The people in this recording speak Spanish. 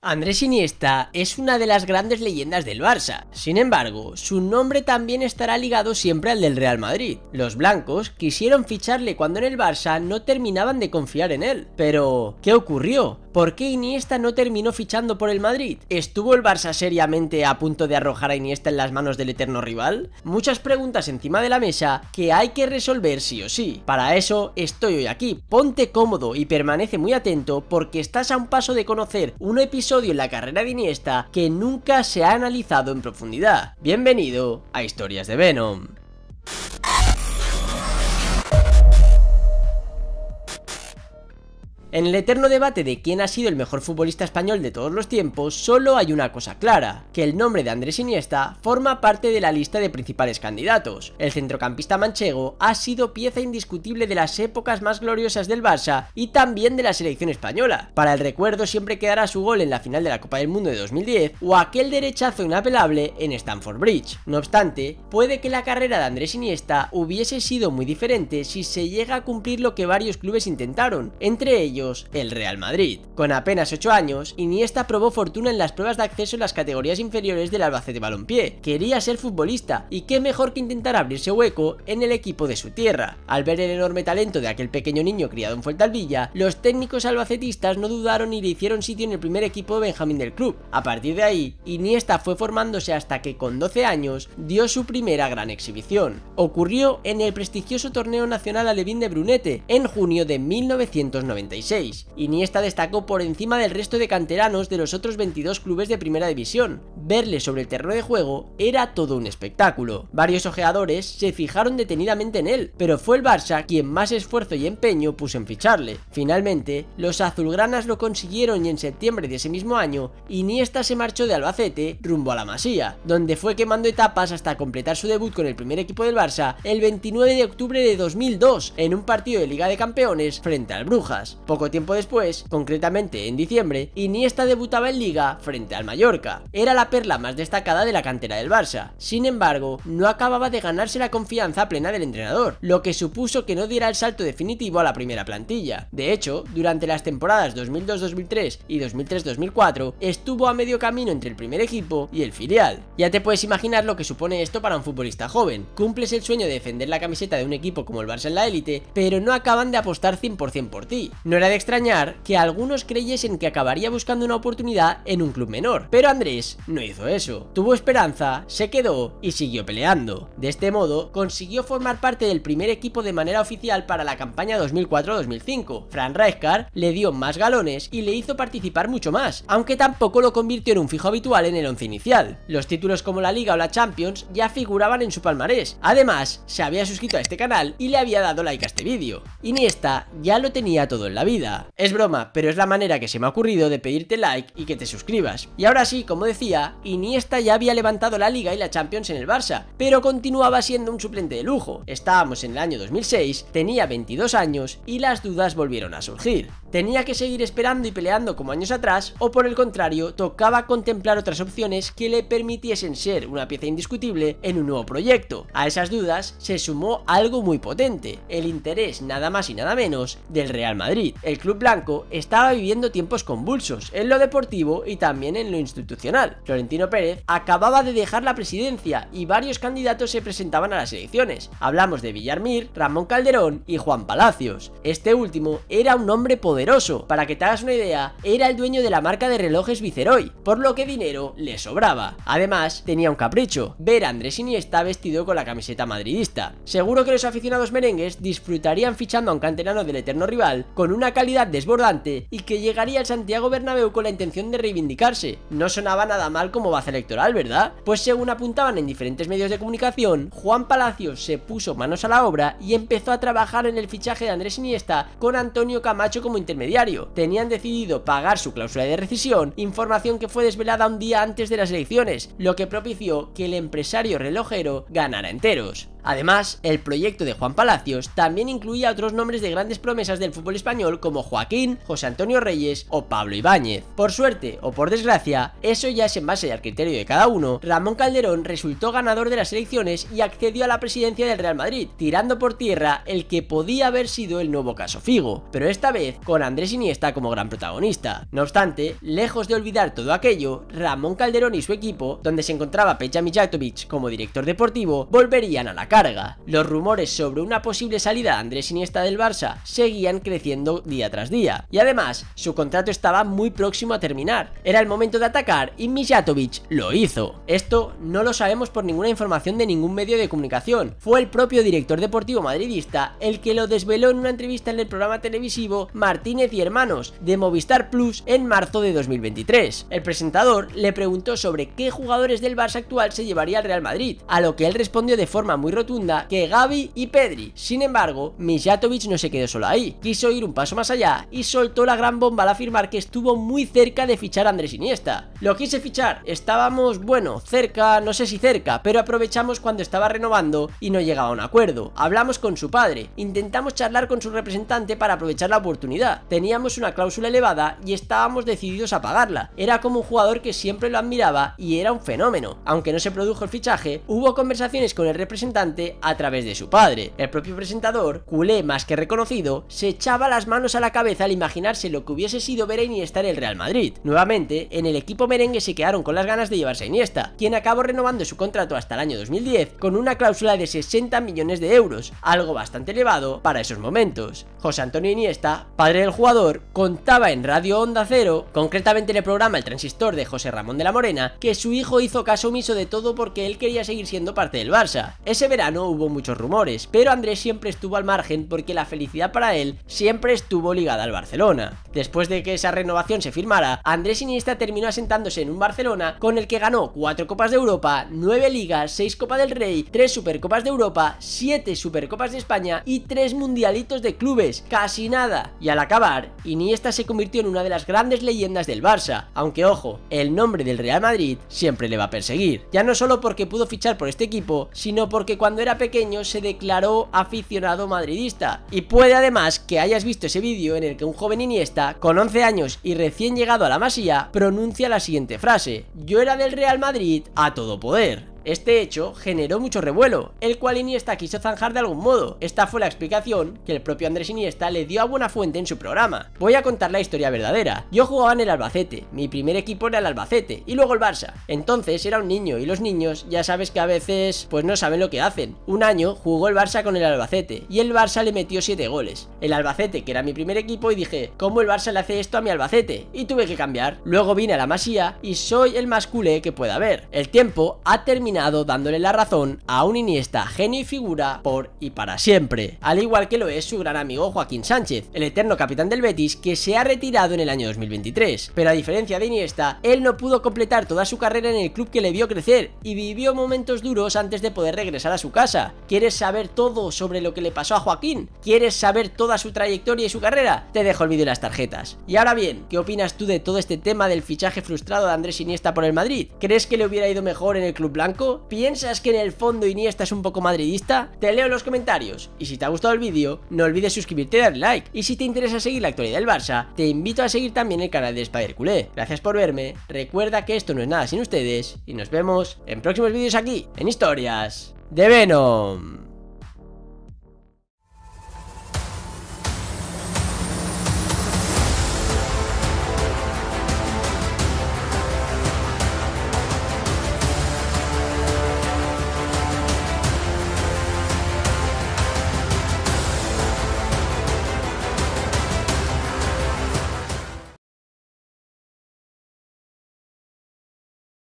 Andrés Iniesta es una de las grandes leyendas del Barça, sin embargo, su nombre también estará ligado siempre al del Real Madrid. Los blancos quisieron ficharle cuando en el Barça no terminaban de confiar en él. Pero, ¿qué ocurrió? ¿Por qué Iniesta no terminó fichando por el Madrid? ¿Estuvo el Barça seriamente a punto de arrojar a Iniesta en las manos del eterno rival? Muchas preguntas encima de la mesa que hay que resolver sí o sí. Para eso estoy hoy aquí, ponte cómodo y permanece muy atento porque estás a un paso de conocer un episodio episodio en la carrera de Iniesta que nunca se ha analizado en profundidad. Bienvenido a Historias de Venom. En el eterno debate de quién ha sido el mejor futbolista español de todos los tiempos, solo hay una cosa clara, que el nombre de Andrés Iniesta forma parte de la lista de principales candidatos. El centrocampista manchego ha sido pieza indiscutible de las épocas más gloriosas del Barça y también de la selección española. Para el recuerdo siempre quedará su gol en la final de la Copa del Mundo de 2010 o aquel derechazo inapelable en Stamford Bridge. No obstante, puede que la carrera de Andrés Iniesta hubiese sido muy diferente si se llega a cumplir lo que varios clubes intentaron, entre ellos el Real Madrid. Con apenas 8 años, Iniesta probó fortuna en las pruebas de acceso en las categorías inferiores del Albacete Balompié. Quería ser futbolista y qué mejor que intentar abrirse hueco en el equipo de su tierra. Al ver el enorme talento de aquel pequeño niño criado en Fuentalvilla, los técnicos albacetistas no dudaron y le hicieron sitio en el primer equipo de Benjamín del club. A partir de ahí, Iniesta fue formándose hasta que con 12 años dio su primera gran exhibición. Ocurrió en el prestigioso torneo nacional Alevín de Brunete en junio de 1996. Iniesta destacó por encima del resto de canteranos de los otros 22 clubes de primera división. Verle sobre el terreno de juego era todo un espectáculo. Varios ojeadores se fijaron detenidamente en él, pero fue el Barça quien más esfuerzo y empeño puso en ficharle. Finalmente, los azulgranas lo consiguieron y en septiembre de ese mismo año, Iniesta se marchó de Albacete rumbo a la Masía, donde fue quemando etapas hasta completar su debut con el primer equipo del Barça el 29 de octubre de 2002 en un partido de Liga de Campeones frente al Brujas poco tiempo después, concretamente en diciembre, Iniesta debutaba en Liga frente al Mallorca. Era la perla más destacada de la cantera del Barça. Sin embargo, no acababa de ganarse la confianza plena del entrenador, lo que supuso que no diera el salto definitivo a la primera plantilla. De hecho, durante las temporadas 2002-2003 y 2003-2004, estuvo a medio camino entre el primer equipo y el filial. Ya te puedes imaginar lo que supone esto para un futbolista joven. Cumples el sueño de defender la camiseta de un equipo como el Barça en la élite, pero no acaban de apostar 100% por ti. No era de extrañar que algunos creyesen que acabaría buscando una oportunidad en un club menor, pero Andrés no hizo eso. Tuvo esperanza, se quedó y siguió peleando. De este modo, consiguió formar parte del primer equipo de manera oficial para la campaña 2004-2005. Fran Rijkaard le dio más galones y le hizo participar mucho más, aunque tampoco lo convirtió en un fijo habitual en el once inicial. Los títulos como la Liga o la Champions ya figuraban en su palmarés. Además, se había suscrito a este canal y le había dado like a este vídeo. Iniesta ya lo tenía todo en la vida es broma, pero es la manera que se me ha ocurrido de pedirte like y que te suscribas. Y ahora sí, como decía, Iniesta ya había levantado la Liga y la Champions en el Barça, pero continuaba siendo un suplente de lujo. Estábamos en el año 2006, tenía 22 años y las dudas volvieron a surgir. ¿Tenía que seguir esperando y peleando como años atrás o por el contrario, tocaba contemplar otras opciones que le permitiesen ser una pieza indiscutible en un nuevo proyecto? A esas dudas se sumó algo muy potente, el interés nada más y nada menos del Real Madrid el club blanco estaba viviendo tiempos convulsos en lo deportivo y también en lo institucional. Florentino Pérez acababa de dejar la presidencia y varios candidatos se presentaban a las elecciones. Hablamos de Villarmir, Ramón Calderón y Juan Palacios. Este último era un hombre poderoso. Para que te hagas una idea, era el dueño de la marca de relojes Viceroy, por lo que dinero le sobraba. Además, tenía un capricho, ver a Andrés Iniesta vestido con la camiseta madridista. Seguro que los aficionados merengues disfrutarían fichando a un canterano del eterno rival con una calidad desbordante y que llegaría el Santiago Bernabéu con la intención de reivindicarse. No sonaba nada mal como base electoral, ¿verdad? Pues según apuntaban en diferentes medios de comunicación, Juan Palacios se puso manos a la obra y empezó a trabajar en el fichaje de Andrés Iniesta con Antonio Camacho como intermediario. Tenían decidido pagar su cláusula de rescisión, información que fue desvelada un día antes de las elecciones, lo que propició que el empresario relojero ganara enteros. Además, el proyecto de Juan Palacios también incluía otros nombres de grandes promesas del fútbol español como Joaquín, José Antonio Reyes o Pablo Ibáñez. Por suerte o por desgracia, eso ya es en base al criterio de cada uno, Ramón Calderón resultó ganador de las elecciones y accedió a la presidencia del Real Madrid, tirando por tierra el que podía haber sido el nuevo caso Figo, pero esta vez con Andrés Iniesta como gran protagonista. No obstante, lejos de olvidar todo aquello, Ramón Calderón y su equipo, donde se encontraba Pecha Mijatovic como director deportivo, volverían a la casa los rumores sobre una posible salida de Andrés Iniesta del Barça seguían creciendo día tras día. Y además, su contrato estaba muy próximo a terminar. Era el momento de atacar y Mijatovic lo hizo. Esto no lo sabemos por ninguna información de ningún medio de comunicación. Fue el propio director deportivo madridista el que lo desveló en una entrevista en el programa televisivo Martínez y Hermanos de Movistar Plus en marzo de 2023. El presentador le preguntó sobre qué jugadores del Barça actual se llevaría al Real Madrid, a lo que él respondió de forma muy rotunda que Gaby y Pedri. Sin embargo, Mijatovic no se quedó solo ahí, quiso ir un paso más allá y soltó la gran bomba al afirmar que estuvo muy cerca de fichar a Andrés Iniesta. Lo quise fichar, estábamos, bueno, cerca, no sé si cerca, pero aprovechamos cuando estaba renovando y no llegaba a un acuerdo. Hablamos con su padre, intentamos charlar con su representante para aprovechar la oportunidad. Teníamos una cláusula elevada y estábamos decididos a pagarla. Era como un jugador que siempre lo admiraba y era un fenómeno. Aunque no se produjo el fichaje, hubo conversaciones con el representante a través de su padre. El propio presentador, culé más que reconocido, se echaba las manos a la cabeza al imaginarse lo que hubiese sido ver a Iniesta en el Real Madrid. Nuevamente, en el equipo merengue se quedaron con las ganas de llevarse a Iniesta, quien acabó renovando su contrato hasta el año 2010 con una cláusula de 60 millones de euros, algo bastante elevado para esos momentos. José Antonio Iniesta, padre del jugador, contaba en Radio Onda Cero, concretamente en el programa El Transistor de José Ramón de la Morena, que su hijo hizo caso omiso de todo porque él quería seguir siendo parte del Barça. Ese no hubo muchos rumores, pero Andrés siempre estuvo al margen porque la felicidad para él siempre estuvo ligada al Barcelona. Después de que esa renovación se firmara, Andrés Iniesta terminó asentándose en un Barcelona con el que ganó 4 Copas de Europa, 9 Ligas, 6 Copa del Rey, 3 Supercopas de Europa, 7 Supercopas de España y 3 Mundialitos de clubes, casi nada. Y al acabar, Iniesta se convirtió en una de las grandes leyendas del Barça, aunque ojo, el nombre del Real Madrid siempre le va a perseguir. Ya no solo porque pudo fichar por este equipo, sino porque cuando cuando era pequeño se declaró aficionado madridista. Y puede además que hayas visto ese vídeo en el que un joven Iniesta, con 11 años y recién llegado a la Masía, pronuncia la siguiente frase. Yo era del Real Madrid a todo poder. Este hecho generó mucho revuelo, el cual Iniesta quiso zanjar de algún modo. Esta fue la explicación que el propio Andrés Iniesta le dio a fuente en su programa. Voy a contar la historia verdadera. Yo jugaba en el Albacete, mi primer equipo era el Albacete y luego el Barça. Entonces era un niño y los niños ya sabes que a veces pues no saben lo que hacen. Un año jugó el Barça con el Albacete y el Barça le metió 7 goles. El Albacete, que era mi primer equipo, y dije, ¿cómo el Barça le hace esto a mi Albacete? Y tuve que cambiar. Luego vine a la Masía y soy el más culé que pueda haber. El tiempo ha terminado dándole la razón a un Iniesta genio y figura por y para siempre, al igual que lo es su gran amigo Joaquín Sánchez, el eterno capitán del Betis que se ha retirado en el año 2023. Pero a diferencia de Iniesta, él no pudo completar toda su carrera en el club que le vio crecer y vivió momentos duros antes de poder regresar a su casa. ¿Quieres saber todo sobre lo que le pasó a Joaquín? ¿Quieres saber toda su trayectoria y su carrera? Te dejo el vídeo en las tarjetas. Y ahora bien, ¿qué opinas tú de todo este tema del fichaje frustrado de Andrés Iniesta por el Madrid? ¿Crees que le hubiera ido mejor en el club blanco? ¿Piensas que en el fondo Iniesta es un poco madridista? Te leo en los comentarios. Y si te ha gustado el vídeo, no olvides suscribirte y darle like. Y si te interesa seguir la actualidad del Barça, te invito a seguir también el canal de Spider Gracias por verme, recuerda que esto no es nada sin ustedes y nos vemos en próximos vídeos aquí, en Historias de Venom.